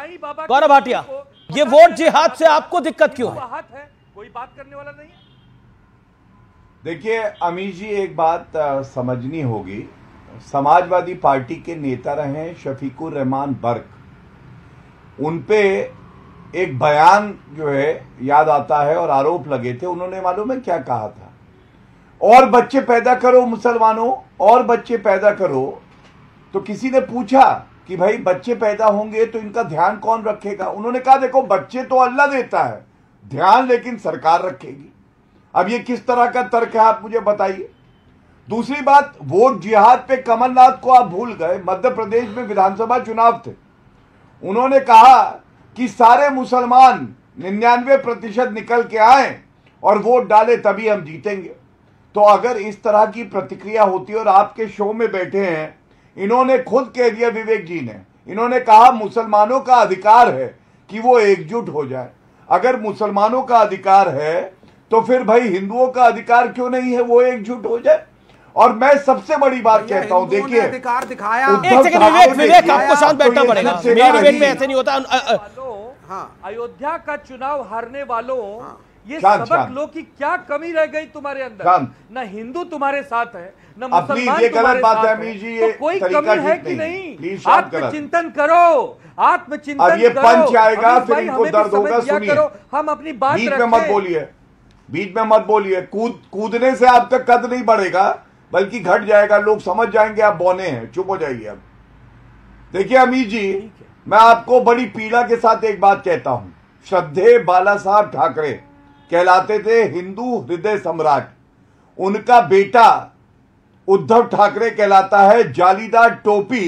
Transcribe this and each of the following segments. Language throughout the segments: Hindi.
साई बाबा गौरव भाटिया ये वोट जिहाद से आपको दिक्कत क्यों है कोई बात करने वाला नहीं देखिए अमीश जी एक बात समझनी होगी समाजवादी पार्टी के नेता रहे शफीकुर रहमान बर्क उन पे एक बयान जो है याद आता है और आरोप लगे थे उन्होंने मालूम है क्या कहा था और बच्चे पैदा करो मुसलमानों और बच्चे पैदा करो तो किसी ने पूछा कि भाई बच्चे पैदा होंगे तो इनका ध्यान कौन रखेगा उन्होंने कहा देखो बच्चे तो अल्लाह देता है ध्यान लेकिन सरकार रखेगी अब ये किस तरह का तर्क है आप मुझे बताइए दूसरी बात वोट जिहाद पे कमलनाथ को आप भूल गए मध्य प्रदेश में विधानसभा चुनाव थे उन्होंने कहा कि सारे मुसलमान निन्यानवे प्रतिशत निकल के आए और वोट डाले तभी हम जीतेंगे तो अगर इस तरह की प्रतिक्रिया होती है और आपके शो में बैठे हैं इन्होंने खुद कह दिया विवेक जी ने इन्होंने कहा मुसलमानों का अधिकार है कि वो एकजुट हो जाए अगर मुसलमानों का अधिकार है तो फिर भाई हिंदुओं का अधिकार क्यों नहीं है वो एकजुट हो जाए और मैं सबसे बड़ी बात कहता हूं देखिए दिखाया तो हाँ। अयोध्या का चुनाव हारने वालों हाँ। ये शांत, सबक लो कि क्या कमी रह गई तुम्हारे अंदर न हिंदू तुम्हारे साथ है न मुसलमान बात जी तो ये तो कोई कमी है कि नहीं आत्मचिंतन करो आत्मचिंतन ये पंच आएगा फिर इनको दर्द होगा सुनिए हम अपनी बात में मत बोलिए बीच में मत बोलिए कूद कूदने से आप तक कद नहीं बढ़ेगा बल्कि घट जाएगा लोग समझ जाएंगे आप बौने हैं चुप हो जाइए अब देखिए अमीर जी मैं आपको बड़ी पीड़ा के साथ एक बात कहता हूं श्रद्धे बाला साहब ठाकरे कहलाते थे हिंदू हृदय सम्राट उनका बेटा उद्धव ठाकरे कहलाता है जालीदार टोपी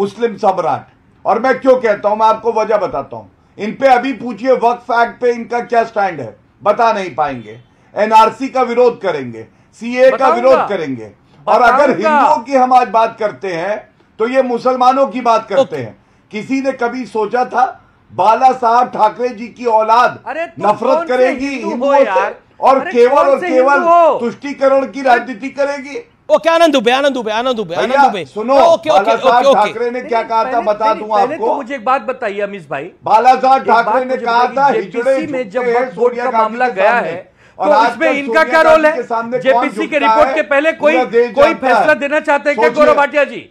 मुस्लिम सम्राट और मैं क्यों कहता हूं मैं आपको वजह बताता हूं इन पे अभी पूछिए वक्फ एक्ट पे इनका क्या स्टैंड है बता नहीं पाएंगे एनआरसी का विरोध करेंगे सीए का विरोध करेंगे और अगर हिंदुओं की हम आज बात करते हैं तो ये मुसलमानों की बात तो करते हैं किसी ने कभी सोचा था बाला साहब ठाकरे जी की औलाद नफरत करेगी हिंदुओं से और केवल और केवल तुष्टिकरण की राजनीति करेगी ओके आनंद दुबे आनंद दुबे आनंद दुबे आनंद दुबे सुनो ओके ओके ओके ठाकरे ने क्या कहा था बता दूं तो आपको तो मुझे एक बात बताइए अमित भाई बाला साहब ठाकरे ने कहा था हिजड़े में जब सोनिया का मामला गया है तो इसमें इनका क्या रोल है जेपीसी के रिपोर्ट के पहले कोई कोई फैसला देना चाहते हैं क्या गौरव भाटिया जी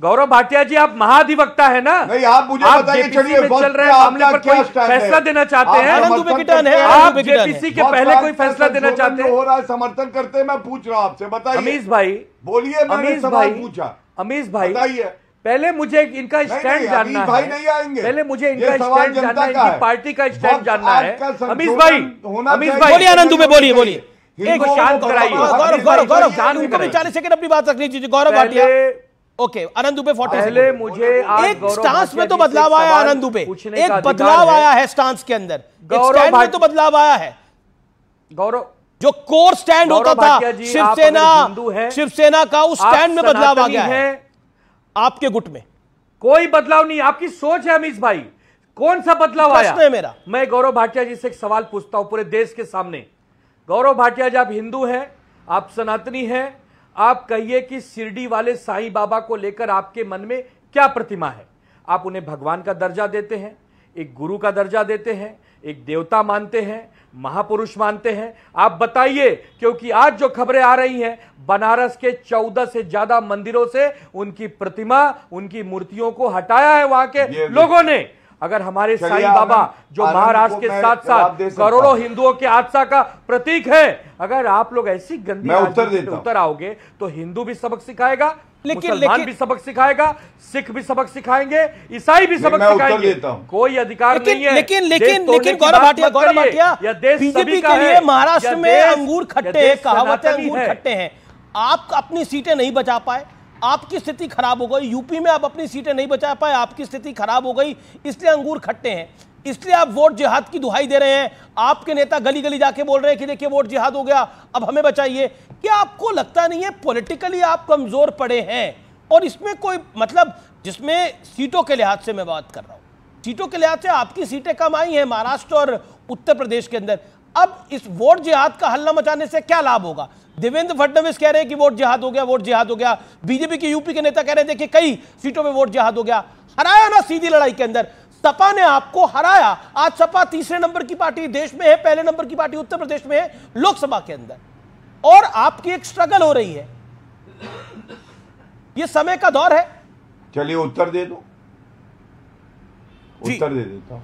गौरव भाटिया जी आप महाधिवक्ता है ना नहीं आप मुझे आप बताइए चल रहे मामले पर कोई फैसला देना चाहते हैं है, आप जेपीसी के पहले कोई फैसला देना चाहते हैं हो रहा है समर्थन करते हैं मैं पूछ रहा हूँ आपसे बताइए अमीश भाई बोलिए अमीश भाई पूछा अमीश भाई बताइए पहले मुझे इनका स्टैंड जानना है भाई नहीं आएंगे पहले मुझे इनका स्टैंड जानना है पार्टी का स्टैंड जानना है अमीश भाई अमीश भाई बोलिए आनंद दुबे बोलिए बोलिए एक शांत कराइए गौरव गौरव गौरव चालीस सेकंड अपनी बात रखनी चाहिए गौरव भाटिया ओके आनंद दुबे फोर्टी पहले मुझे एक स्टांस में तो बदलाव आया आनंद दुबे एक बदलाव आया है स्टांस के अंदर स्टैंड में तो बदलाव आया है गौरव जो कोर स्टैंड होता था शिवसेना शिवसेना का उस स्टैंड में बदलाव आ गया है आपके गुट में कोई बदलाव नहीं आपकी सोच है अमित भाई कौन सा बदलाव आया है मेरा मैं गौरव भाटिया जी से एक सवाल पूछता हूं पूरे देश के सामने गौरव भाटिया जी आप हिंदू हैं आप सनातनी हैं आप कहिए कि शिरडी वाले साईं बाबा को लेकर आपके मन में क्या प्रतिमा है आप उन्हें भगवान का दर्जा देते हैं एक गुरु का दर्जा देते हैं एक देवता मानते हैं महापुरुष मानते हैं आप बताइए क्योंकि आज जो खबरें आ रही हैं बनारस के चौदह से ज्यादा मंदिरों से उनकी प्रतिमा उनकी मूर्तियों को हटाया है वहां के लोगों ने अगर हमारे साईं बाबा जो महाराष्ट्र के साथ साथ करोड़ों हिंदुओं के आस्था का प्रतीक है अगर आप लोग ऐसी गंदी उत्तर उत्तर आओगे तो हिंदू भी सबक सिखाएगा लेकिन लेकिन भी सबक सिखाएगा सिख भी सबक सिखाएंगे ईसाई भी सबक सिखाएंगे कोई अधिकार लेकिन, नहीं है लेकिन लेकिन लेकिन गौरव भाटिया गौरव भाटिया या देश बीजेपी के लिए महाराष्ट्र में अंगूर खट्टे कहावत अंगूर खट्टे हैं आप अपनी सीटें नहीं बचा पाए आपकी स्थिति खराब हो गई यूपी में आप अपनी सीटें नहीं बचा पाए आपकी स्थिति खराब हो गई इसलिए अंगूर खट्टे हैं इसलिए आप वोट जिहाद की दुहाई दे रहे हैं आपके नेता गली गली जाके बोल रहे हैं कि देखिए वोट जिहाद हो गया अब हमें बचाइए क्या आपको लगता नहीं है पॉलिटिकली आप कमजोर पड़े हैं और इसमें कोई मतलब जिसमें सीटों के लिहाज से मैं बात कर रहा हूं सीटों के लिहाज से आपकी सीटें कम आई हैं महाराष्ट्र और उत्तर प्रदेश के अंदर अब इस वोट जिहाद का हल्ला मचाने से क्या लाभ होगा देवेंद्र फडनवीस कह रहे हैं कि वोट जिहाद हो गया वोट जिहाद हो गया बीजेपी के यूपी के नेता कह रहे हैं देखिए कई सीटों में वोट जिहाद हो गया हराया ना सीधी लड़ाई के अंदर सपा ने आपको हराया आज सपा तीसरे नंबर की पार्टी देश में है पहले नंबर की पार्टी उत्तर प्रदेश में है लोकसभा के अंदर और आपकी एक स्ट्रगल हो रही है यह समय का दौर है चलिए उत्तर दे दो उत्तर दे देता हूं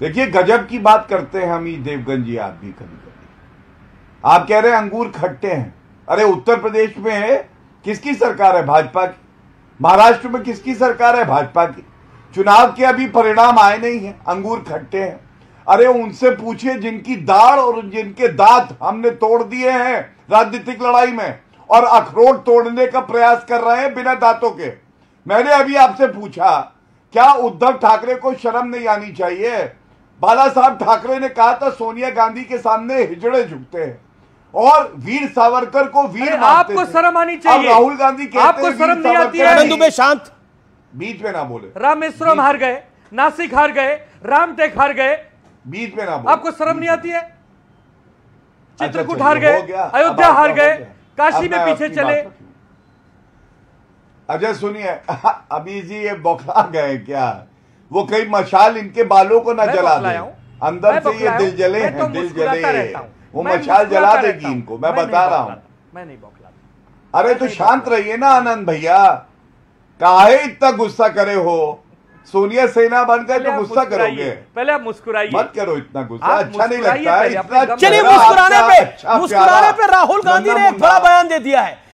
देखिए गजब की बात करते हैं हम ये देवगंजी आदमी कभी आप कह रहे हैं अंगूर खट्टे हैं अरे उत्तर प्रदेश में किसकी सरकार है भाजपा की महाराष्ट्र में किसकी सरकार है भाजपा की चुनाव के अभी परिणाम आए नहीं है अंगूर खट्टे हैं अरे उनसे पूछिए जिनकी दाढ़ और जिनके दांत हमने तोड़ दिए हैं राजनीतिक लड़ाई में और अखरोट तोड़ने का प्रयास कर रहे हैं बिना दांतों के मैंने अभी आपसे पूछा क्या उद्धव ठाकरे को शर्म नहीं आनी चाहिए बाला साहब ठाकरे ने कहा था सोनिया गांधी के सामने हिजड़े झुकते हैं और वीर सावरकर को वीर आपको शर्म आनी चाहिए राहुल गांधी आपको शर्म नहीं आती है शांत बीच में ना बोले रामेश्वरम हार गए नासिक हार गए रामटेक हार गए बीच में ना बोले आपको शर्म नहीं आती है अच्छा, चित्रकूट अच्छा, हार गए अयोध्या हार गए काशी में पीछे चले अजय सुनिए अभी जी ये बौखला गए क्या वो कई मशाल इनके बालों को ना जला दे अंदर से ये दिल तो जले हैं दिल जले हैं वो मशाल जला देगी इनको मैं बता रहा हूँ मैं नहीं बोखला अरे तो शांत रहिए ना आनंद भैया काहे इतना गुस्सा करे हो सोनिया सेना बन गए तो गुस्सा करोगे पहले आप मुस्कुराइए मत करो इतना गुस्सा अच्छा नहीं लगता है अच्छा चलिए मुस्कुराने पे अच्छा, अच्छा मुस्कुराने पे राहुल गांधी ने एक बड़ा बयान दे दिया है